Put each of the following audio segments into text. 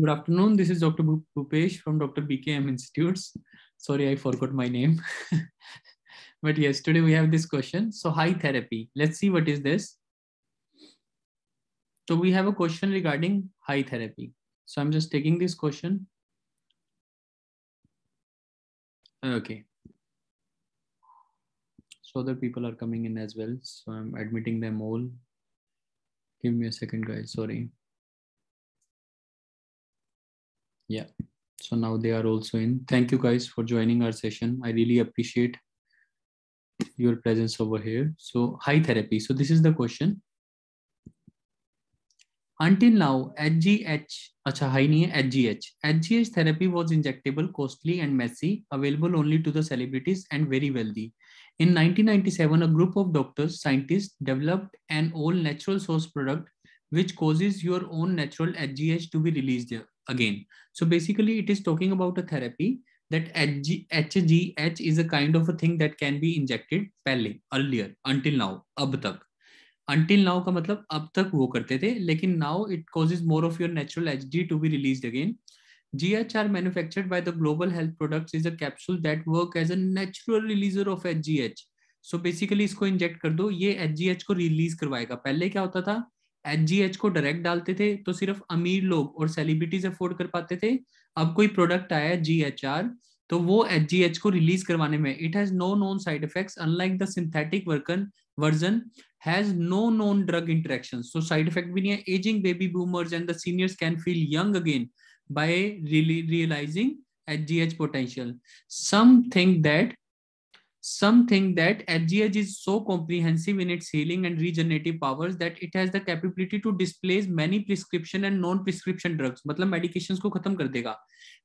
Good afternoon. This is Dr. Bhupesh from Dr. BKM Institutes. Sorry, I forgot my name. but yes, today we have this question. So high therapy. Let's see what is this. So we have a question regarding high therapy. So I'm just taking this question. Okay. So other people are coming in as well. So I'm admitting them all. Give me a second, guys. Sorry. yeah so now they are also in thank you guys for joining our session i really appreciate your presence over here so high therapy so this is the question until now hgh acha high nahi hgh hgh therapy was injectable costly and messy available only to the celebrities and very wealthy in 1997 a group of doctors scientists developed an all natural source product which causes your own natural hgh to be released there again. So basically, it is talking about a therapy that HGH is a kind of a thing that can be injected पहले earlier until now अब तक until now का मतलब अब तक वो करते थे लेकिन now it causes more of your natural HG to be released again. GHR manufactured by the Global Health Products is a capsule that work as a natural releaser of HGH. So basically इसको inject कर दो ये H को release करवाएगा पहले क्या होता था एच को डायरेक्ट डालते थे तो सिर्फ अमीर लोग और सेलिब्रिटीज अफोर्ड कर पाते थे अब कोई प्रोडक्ट आया जी एच आर तो वो एच जी एच को रिलीज करवाने में it has no known side effect unlike the synthetic वर्कन version has no known drug interaction so side effect भी नहीं है ageing baby boomers and the seniors can feel young again by realising H G H potential some think that some think that AGS is so comprehensive in its healing and regenerative powers that it has the capability to displace many prescription and non-prescription drugs. मतलब medications को खत्म कर देगा.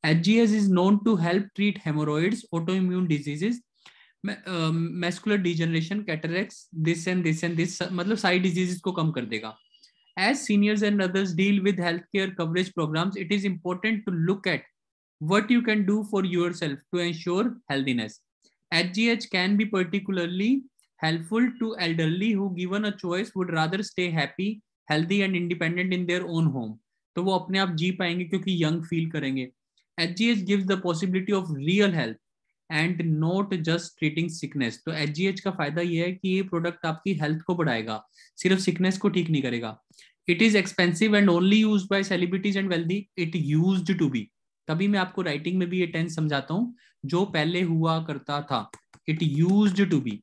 FGH is known to help treat hemorrhoids, autoimmune diseases, um, muscular degeneration, cataracts, this and this and this. मतलब side diseases को कम कर देगा. As seniors and others deal with healthcare coverage programs, it is important to look at what you can do for yourself to ensure healthiness. HGH can be particularly helpful to elderly who given a choice would rather stay happy, healthy and independent in their own home. तो वो अपने आप जी पाएंगे क्योंकि young feel करेंगे H G H gives the possibility of real health and not just treating sickness तो H G H का फायदा ये है कि ये प्रोडक्ट आपकी हेल्थ को बढ़ाएगा सिर्फ सिकनेस को ठीक नहीं करेगा it is expensive and only use by celebrities and wealthy it use to be तभी मैं आपको राइटिंग में भी ये टेंस समझाता हूं जो पहले हुआ करता था इट यूज टू बी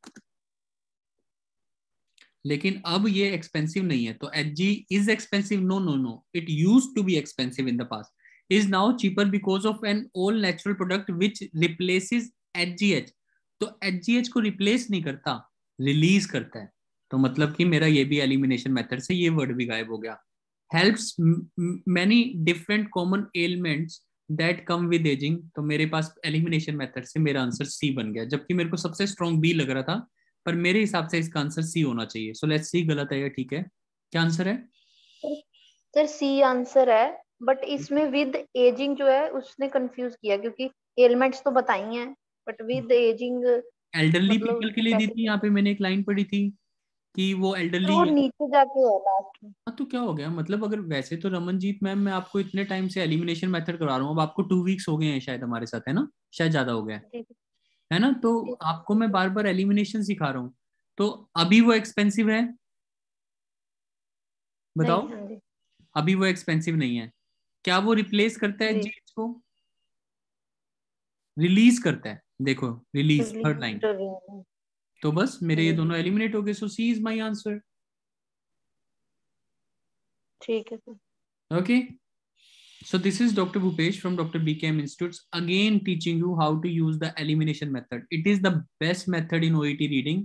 लेकिन अब ये एक्सपेंसिव नहीं है तो H G is expensive no no no it use to be expensive in the past is now cheaper because of an old natural product which replaces H G H तो H G H को replace नहीं करता release करता है तो मतलब कि मेरा ये भी एलिमिनेशन मेथड से ये वर्ड भी गायब हो गया helps many different common elements that come with ageing तो मेरे पास एलिमिनेशन मेथड से मेरा आंसर सी बन गया जबकि मेरे को सबसे स्ट्रॉन्ग बी लग रहा था पर मेरे हिसाब से इसका आंसर सी होना चाहिए सो लेट्स सी गलत है या ठीक है क्या आंसर है सर सी आंसर है बट इसमें विद एजिंग जो है उसने कंफ्यूज किया क्योंकि एलिमेंट्स तो बताई हैं but with ageing elderly people के लिए दी थी यहाँ पे मैंने एक लाइन पढ़ी थी कि वो एल्डरली तो नीचे जाके है लास्ट हाँ तो क्या हो गया मतलब अगर वैसे तो रमनजीत मैम मैं आपको इतने टाइम से एलिमिनेशन मेथड करा रहा हूँ अब आपको टू वीक्स हो गए हैं शायद हमारे साथ है ना शायद ज्यादा हो गया है ना तो आपको मैं बार बार एलिमिनेशन सिखा रहा हूँ तो अभी वो एक्सपेंसिव है बताओ अभी वो एक्सपेंसिव नहीं है क्या वो रिप्लेस करता है जीन्स को रिलीज करता है देखो रिलीज थर्ड लाइन तो बस मेरे ये दोनों eliminate हो गए so see my answer. Answer ठीक है sir okay so this is dr Bupesh from dr bkm institutes again teaching you how to use the elimination method it is the best method in oet reading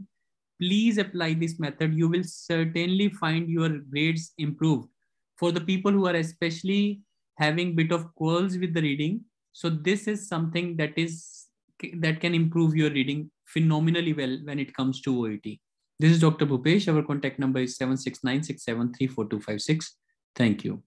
please apply this method you will certainly find your grades improved for the people who are especially having bit of quarrels with the reading so this is something that is that can improve your reading phenomenally well when it comes to OET. This is Dr. Bhupesh. Our contact number is 769 Thank you.